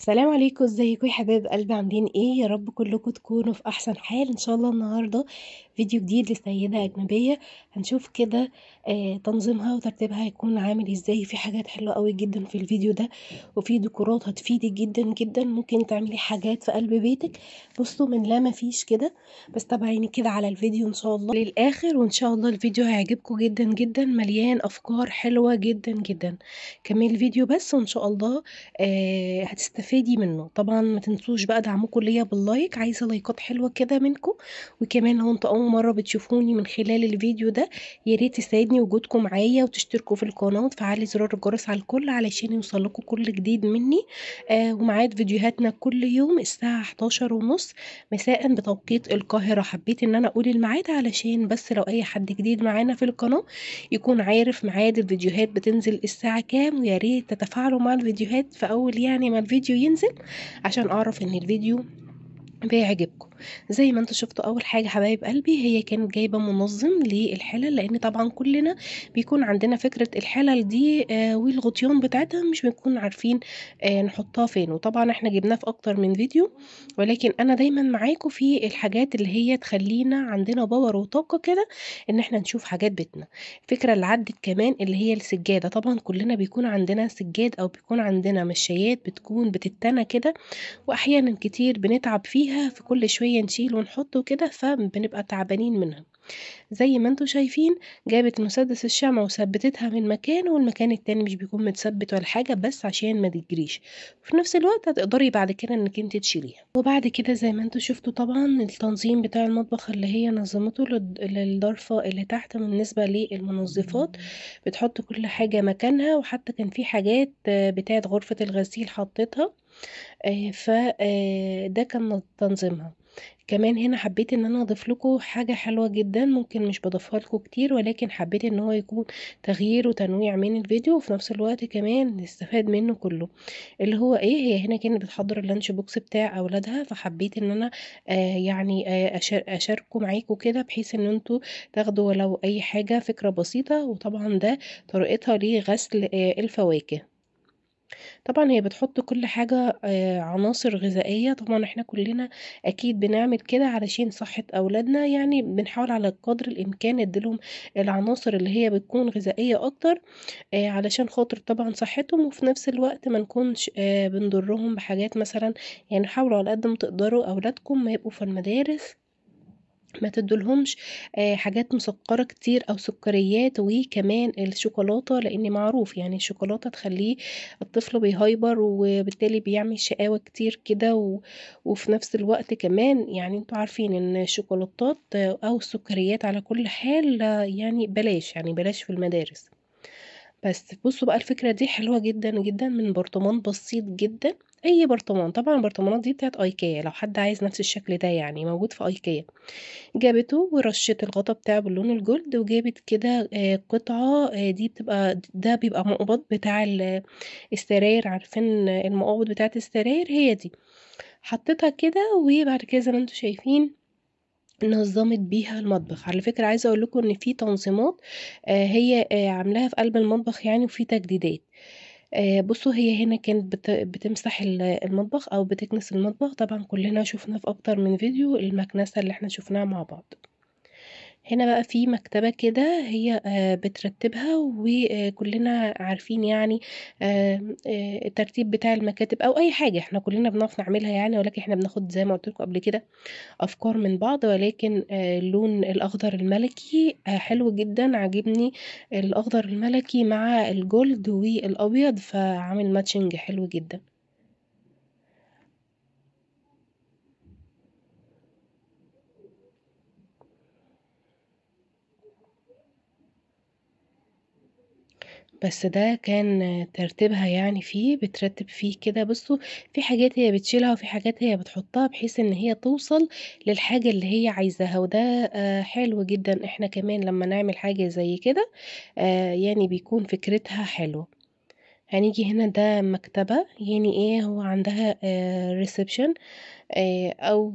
سلام عليكم ازيكم يا حبايب قلبي عاملين ايه يا رب كلكم تكونوا في احسن حال ان شاء الله النهارده فيديو جديد لسيده اجنبيه هنشوف كده آه تنظيمها وترتيبها هيكون عامل ازاي في حاجات حلوه قوي جدا في الفيديو ده وفي ديكورات هتفيدك جدا جدا ممكن تعملي حاجات في قلب بيتك بصوا من لا مفيش كده بس تابعيني كده على الفيديو ان شاء الله للاخر وان شاء الله الفيديو هيعجبكم جدا جدا مليان افكار حلوه جدا جدا كمل الفيديو بس وان شاء الله آه هتستفيد تستفادي منه طبعا ما تنسوش بقى دعمكم ليا باللايك عايزه لايكات حلوه كده منكم وكمان لو انتوا اول مره بتشوفوني من خلال الفيديو ده يا ريت تساعدني وجودكم معايا وتشتركوا في القناه وتفعلوا زرار الجرس على الكل علشان يوصلكم كل جديد مني آه ومعاد فيديوهاتنا كل يوم الساعه 11 ونص مساء بتوقيت القاهره حبيت ان انا اقول الميعاد علشان بس لو اي حد جديد معانا في القناه يكون عارف ميعاد الفيديوهات بتنزل الساعه كام ويا ريت تتفاعلوا مع الفيديوهات في اول يعني ما الفيديو ينزل عشان اعرف ان الفيديو بيعجبكم زي ما انتوا شفتوا اول حاجه حبايب قلبي هي كانت جايبه منظم للحلل لان طبعا كلنا بيكون عندنا فكره الحلل دي آه والغطيان بتاعتها مش بنكون عارفين آه، نحطها فين وطبعا احنا جبناه في اكتر من فيديو ولكن انا دايما معاكم في الحاجات اللي هي تخلينا عندنا باور وطاقه كده ان احنا نشوف حاجات بيتنا الفكره اللي عدت كمان اللي هي السجاده طبعا كلنا بيكون عندنا سجاد او بيكون عندنا مشايات بتكون بتتنى كده واحيانا كتير بنتعب فيها فيها فكل شوية نشيل ونحط وكده فبنبقى تعبانين منها. زي ما أنتم شايفين جابت مسدس الشمع وثبتتها من مكان والمكان التاني مش بيكون متثبت ولا حاجة بس عشان ما تجريش وفي نفس الوقت هتقدري بعد كده انك انت تشيليها وبعد كده زي ما انتم شفتوا طبعا التنظيم بتاع المطبخ اللي هي نظمته للضرفة اللي تحت بالنسبة للمنظفات بتحط كل حاجة مكانها وحتى كان في حاجات بتاعت غرفة الغسيل حطيتها آه، فده آه، كان تنظيمها. كمان هنا حبيت إن أنا أضيف لكم حاجة حلوة جدًا، ممكن مش بضيفها لكم كتير ولكن حبيت إن هو يكون تغيير وتنويع من الفيديو، وفي نفس الوقت كمان نستفاد منه كله، اللي هو إيه، هي هنا كانت بتحضّر اللانش بوكس بتاع أولادها، فحبيت إن أنا آآ آه، يعني آآ أشاركه معاكم كده بحيث إن أنتم تاخدوا ولو أي حاجة فكرة بسيطة، وطبعًا ده طريقتها لغسل آآ الفواكه. طبعًا هي بتحط كل حاجة عناصر غذائية، طبعًا إحنا كلنا أكيد بنعمل كده علشان صحة أولادنا، يعني بنحاول على قدر الإمكان نديلهم العناصر اللي هي بتكون غذائية أكتر، علشان خاطر طبعًا صحتهم، وفي نفس الوقت ما نكونش بنضرهم بحاجات مثلًا يعني حاولوا على قد ما تقدروا أولادكم ما يبقوا في المدارس ما تدولهمش آه، حاجات مسكرة كتير أو سكريات، وكمان الشوكولاتة لإن معروف يعني الشوكولاتة تخلّيه الطفل بيهايبر، وبالتالي بيعمل شقاوة كتير كده، وفي نفس الوقت كمان يعني انتوا عارفين إن الشوكولاتات أو السكريات على كل حال يعني بلاش، يعني بلاش في المدارس. بس بصوا بقى الفكرة دي حلوة جدًا، جدًا من برطمان بسيط جدًا، أي برطمان، طبعًا البرطمانات دي بتاعت ايكيا لو حد عايز نفس الشكل ده يعني موجود في ايكيا جابته ورشيت الغطا بتاعه باللون الجولد وجابت كده آه، قطعة آه، دي بتبقى ده بيبقى مقبض بتاع السراير، عارفين المقابض بتاعت السراير هي دي، حطيتها كده وبعد كده زي ما أنتم شايفين نظّمت بيها المطبخ. على فكرة عايزة أقول لكم إن في تنظيمات آه، هي آه، عاملاها في قلب المطبخ يعني وفي تجديدات. آه، بُصّوا، هي هنا كانت بتمسح المطبخ أو بتكنس المطبخ، طبعًا كُلّنا شُفنا في أكتر من فيديو المكنسة اللي إحنا شُفناها مع بعض. هنا بقى في مكتبة كده هي آه، بترتبها وكلنا آه، عارفين يعني آه، الترتيب بتاع المكاتب أو أي حاجة إحنا كلنا بنعرف نعملها يعني، ولكن إحنا بناخد زي ما قُلت قبل كده أفكار من بعض، ولكن اللون الأخضر الملكي حلو جدًا عاجبني الأخضر الملكي مع الجولد والأبيض، فعمل ماتشنج حلو جدًا. بس ده كان ترتيبها يعني فيه، بترتّب فيه كده بُصّوا، في حاجات هي بتشيلها وفي حاجات هي بتحطّها بحيث إن هي توصل للحاجة اللي هي عايزها وده آآ آه، حلو جدًا، إحنا كمان لمّا نعمل حاجة زي كده آآ آه، يعني بيكون فكرتها حلوة. هنيجي هنا ده مكتبة، يعني إيه هو عندها آآ آه، reception آآ أو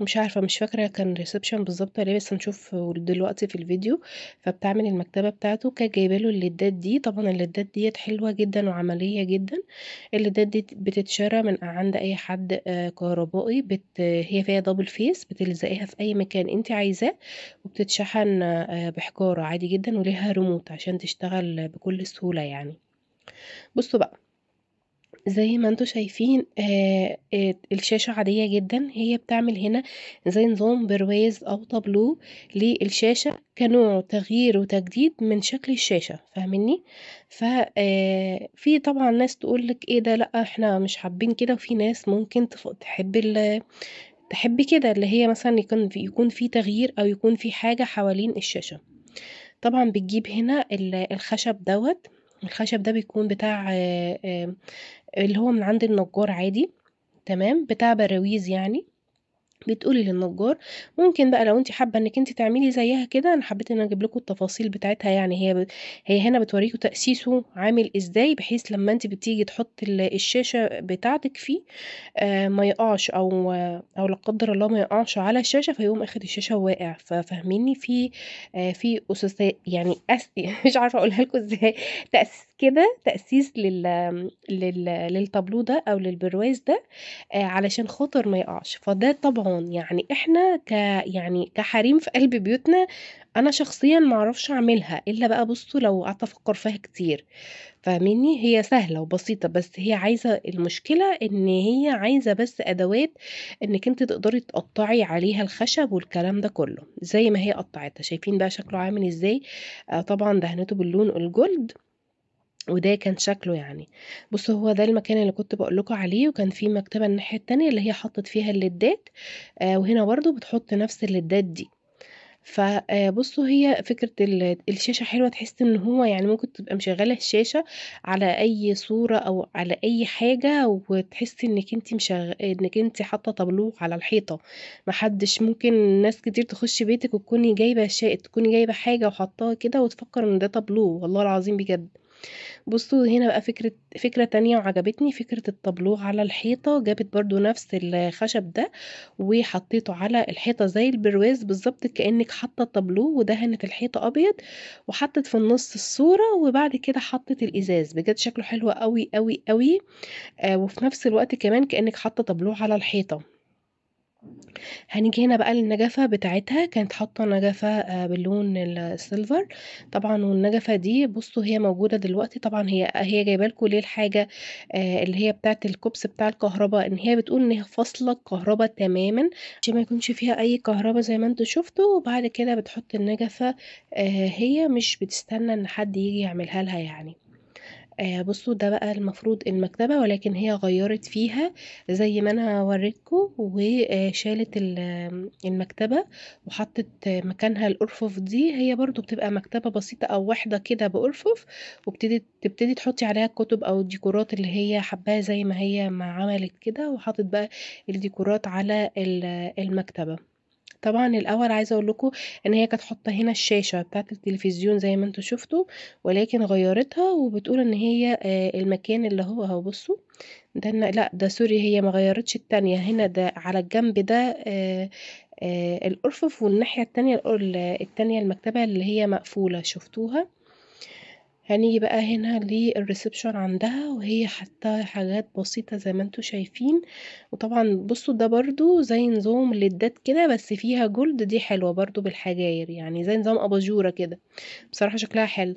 مش عارفة مش فاكرة كان ريسبشن بالظبط ولا إيه، بس هنشوف دلوقتي في الفيديو، فبتعمل المكتبة بتاعته كانت جايبة له الليدات دي، طبعًا الليدات ديت حلوة جدًا وعملية جدًا، الليدات دي بتتشرى من عند أي حد آه، كهربائي بت هي فيها دبل فيس بتلزقيها في أي مكان أنتِ عايزاه، وبتتشحن آه، بحجارة عادي جدًا وليها ريموت عشان تشتغل بكل سهولة يعني. بُصوا بقى زي ما انتم شايفين آه، آه، الشاشة عادية جدًا، هي بتعمل هنا زي نظام برواز أو طابلو للشاشة كنوع تغيير وتجديد من شكل الشاشة، فاهمينّي؟ ففي آه، في طبعًا ناس تقول لِك إيه ده لأ إحنا مش حابين كده، وفي ناس ممكن تحب ال تحب كده، اللي هي مثلًا يكون في يكون في تغيير أو يكون في حاجة حوالين الشاشة. طبعًا بتجيب هنا الخشب دوت الخشب ده بيكون بتاع اللي هو من عند النجار عادي تمام بتاع براويز يعني بتقولي للنجار ممكن بقى لو انت حابه انك انت تعملي زيها كده انا حبيت ان انا اجيب لكم التفاصيل بتاعتها يعني هي ب... هي هنا بتوريكم تاسيسه عامل ازاي بحيث لما انت بتيجي تحطي الشاشه بتاعتك فيه آه ما يقعش او آه، او لا قدر الله ما يقعش على الشاشه فيقوم اخد الشاشه واقع ففهميني في آه في اسس يعني أس... مش عارفه اقولها لكم ازاي تأس... كده تأسيس لل لل للطابلو ده أو للبرواز ده آه، علشان خاطر ما يقعش، فده طبعًا يعني إحنا ك يعني كحريم في قلب بيوتنا، أنا شخصيًا ما أعرفش أعملها إلا بقى بُصّوا لو قعدت أفكّر فيها كتير، فاهمينّي؟ هي سهلة وبسيطة، بس هي عايزة المشكلة إن هي عايزة بس أدوات إنِّك أنتِ تقدري تقطّعي عليها الخشب والكلام ده كُلّه، زي ما هي قطّعتها، شايفين بقى شكله عامل إزاي؟ آه طبعًا دهنته باللون الجُلد. وده كان شكله يعني بصوا هو ده المكان اللي كنت بقول لكم عليه وكان في مكتبه الناحيه التانية اللي هي حطت فيها الليدات آه وهنا برضو بتحط نفس الليدات دي فبصوا آه، هي فكرة الشاشة حلوة تحس ان هو يعني ممكن تبقى مشغلة الشاشة على اي صورة او على اي حاجة وتحسي انك انت مشغ... انك انت حاطة طابلوه على الحيطة محدش ممكن ناس كتير تخش بيتك وتكوني جايبة شيء تكوني جايبة حاجة وحطاها كده وتفكر ان ده طابلوه والله العظيم بجد بصوا هنا بقى فكرة فكرة تانية وعجبتني فكرة الطابلوه على الحيطة جابت برضو نفس الخشب ده وحطيته على الحيطة زي البرواز بالظبط كأنك حاطة تابلوه ودهنت الحيطة أبيض وحطت في النص الصورة وبعد كده حطت الإزاز بجد شكله حلو قوي قوي قوي آه وفي نفس الوقت كمان كأنك حاطة طابلوه على الحيطة هنيجي هنا بقى للنجفة بتاعتها كانت حاطة نجفة آه، باللون السيلفر طبعا والنجفة دي بصوا هي موجودة دلوقتي طبعا هي هي جايبه لكم ليه الحاجة آه، اللي هي بتاعت الكوبس بتاع الكهرباء ان هي بتقول ان هي فاصلة الكهرباء تماما عشان ما يكونش فيها اي كهرباء زي ما انتوا شفتوا وبعد كده بتحط النجفة آه، هي مش بتستنى ان حد يجي يعملها لها يعني آه بصوا ده بقى المفروض المكتبة ولكن هي غيرت فيها زي ما انا وريتكم وشالت المكتبة وحطت مكانها الأرفف دي هي برضو بتبقى مكتبة بسيطة او واحدة كده بأرفف وبتدي تبتدي تحطي عليها الكتب او الديكورات اللي هي حباها زي ما هي ما عملت كده وحطت بقى الديكورات على المكتبة طبعًا الأول عايزة أقول لكم إن هي كانت حاطة هنا الشاشة بتاعة التلفزيون زي ما أنتم شُفتوا، ولكن غيّرتها وبتقول إن هي آه، المكان اللي هو أهو بُصّوا ده الن لأ ده سوري هي ما غيّرتش الثانيه هنا ده على الجنب ده آه، آه، الأرفف والناحية الثانيه الثانيه المكتبة اللي هي مقفولة، شُفتوها؟ هنيجي بقى هنا للريسبشن عندها وهي حاطه حاجات بسيطه زي ما انتم شايفين وطبعا بصوا ده برضو زي نظام للدات كده بس فيها جولد دي حلوه برضو بالحجاير يعني زي نظام اباجوره كده بصراحه شكلها حلو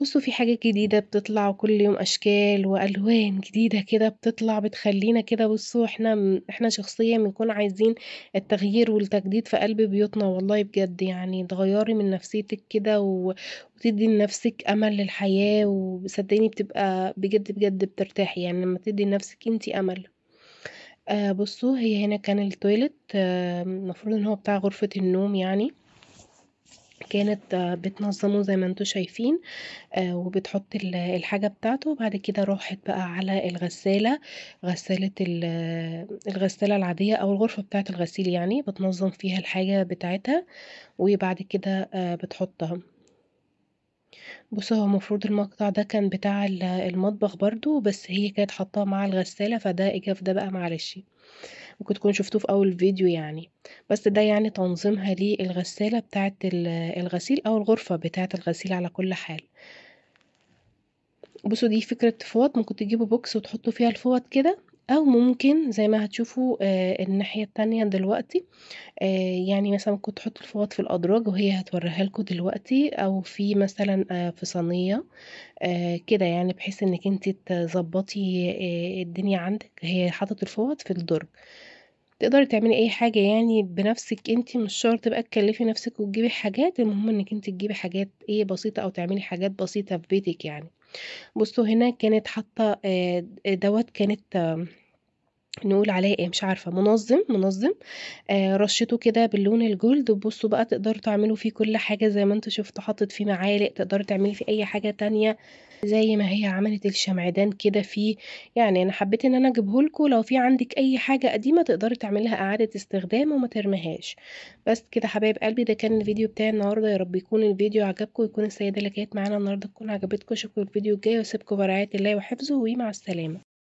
بصوا في حاجات جديدة بتطلع كل يوم أشكال وألوان جديدة كده بتطلع بتخلينا كده بصوا احنا احنا شخصيا بنكون عايزين التغيير والتجديد في قلب بيوتنا والله بجد يعني تغيري من نفسيتك كده وتدي لنفسك أمل للحياة وصدقيني بتبقى بجد بجد بترتاحي يعني لما تدي لنفسك انتي أمل آه، بصوا هي هنا كان التويلت آه، المفروض أنه ان هو بتاع غرفة النوم يعني كانت آه، بتنظمه زي ما انتوا شايفين آه، وبتحط الحاجة بتاعته وبعد كده راحت بقى على الغسالة غسالة الغسالة العادية أو الغرفة بتاعة الغسيل يعني بتنظم فيها الحاجة بتاعتها وبعد كده آه، بتحطها بصوا هو المفروض المقطع ده كان بتاع المطبخ برضو بس هي كانت حطاه مع الغسالة فده اجاف ده بقى معلش ممكن تكون شفتوه في أول فيديو يعني بس ده يعني تنظيمها للغسالة بتاعة الغسيل أو الغرفة بتاعة الغسيل على كل حال بصوا دي فكرة فوط ممكن تجيبوا بوكس وتحطوا فيها الفوط كده او ممكن زي ما هتشوفوا آه الناحية التانية دلوقتي آه يعني مثلا ممكن تحطوا الفوط في الادراج وهي هتوريها لكم دلوقتي او في مثلا آه في صينية آه كده يعني بحيث انك انت تظبطي آه الدنيا عندك هي حاطط الفوط في الدرج تقدري تعملي أي حاجة يعني بنفسِك أنتِ، مش شرط بقى تكلّفي نفسِك وتجيبي حاجات، المهم إنِّك أنتِ تجيبي حاجات إيه، بسيطة أو تعملي حاجات بسيطة في بيتِك يعني. بُصّوا هنا كانت حاطّة دوات د كانت نقول عليه إيه مش عارفة منظم منظم آه رشته كده باللون الجولد، بُصّوا بقى تقدروا تعملوا فيه كل حاجة زي ما أنتم شُفتوا حاطط فيه معالق، تقدروا تعملي فيه أي حاجة تانية زي ما هي عملت الشمعدان كده فيه، يعني أنا حبّيت إن أنا أجيبه لكم لو في عندِك أي حاجة قديمة تقدري تعملها لها إعادة استخدام وما ترميهاش. بس كده حبايب قلبي ده كان الفيديو بتاعي النهارده، يا رب يكون الفيديو عجبكم ويكون السيدة اللي كانت معانا النهارده تكون عجبتكم، أشوفكم الفيديو الجاي وأسيبكم برعاية الله وحفظه ومع السلامة.